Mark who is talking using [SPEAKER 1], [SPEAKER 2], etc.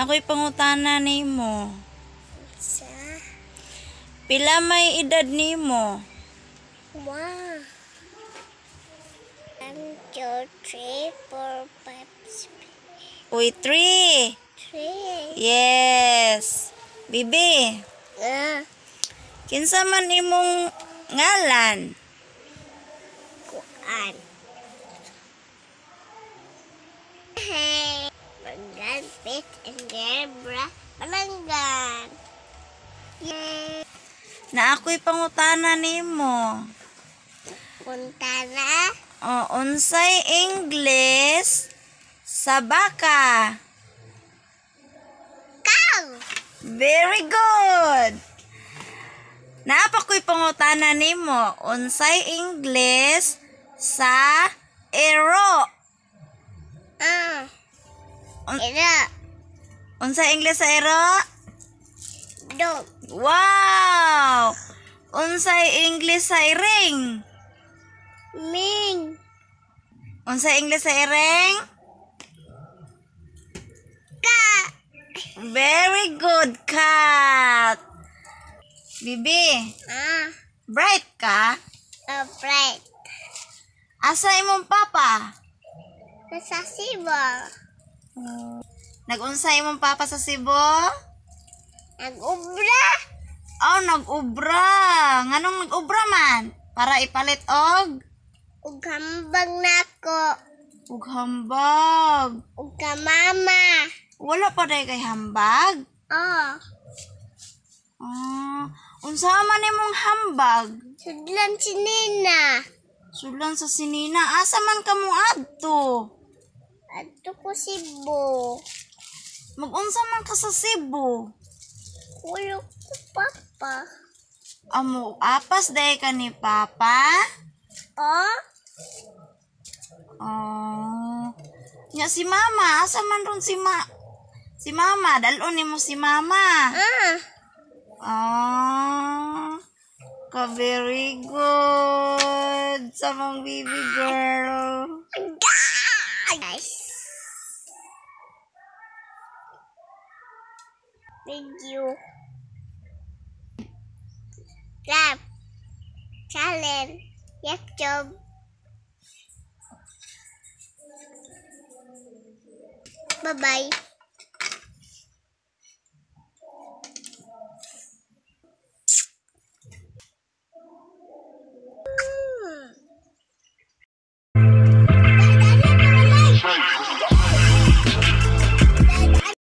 [SPEAKER 1] Ako'y pangutana ni mo. Sa?
[SPEAKER 2] Pila may
[SPEAKER 1] edad ni mo? Wow. One, two, three, four, five, six. Uy, three.
[SPEAKER 2] Three.
[SPEAKER 1] Yes. Bibi. Ah. Kinsa man imong ngalan? Kuan. Spit and Gebra Palanggan. Na ako'y pangutana nimo. Pangutana? O, unsay English sa baka? Cow! Very good! Na ako'y pangutana nimo. Unsay English sa ero? Un Ero. Unsa English sa ero? Dog. Wow! Unsay English sa ring? Ming. Unsay English sa iring? Cat. Very good, cat. Bibi. Ah. Bright ka? Oh, bright. Asa imong papa? Sa Cebu. Nagunsay imong papa sa Cebu? Nag-ubra. Oh, nag-ubra. Nganong nag-ubra man? Para ipalit og og hambag nako. Ug hambag. Ug mama. Wala pa day kay hambag? Oo. Oh. Ah, unsa man imong hambag? Sudlan si Nina. Sudlan sa sinina. Asa man kamo adto? Adto ko Cebu. Magunsa man ka sa Cebu? Kulo ko papa. Amo apas day ka ni papa? Ah? Oh. Oh. Nya si mama, asa man ron si ma Si mama, dalon ni mo si mama. Ah. Oh. Ka very good. Sa mong baby girl. Nice. Thank you. grab challenge, lên. Giác Bye bye.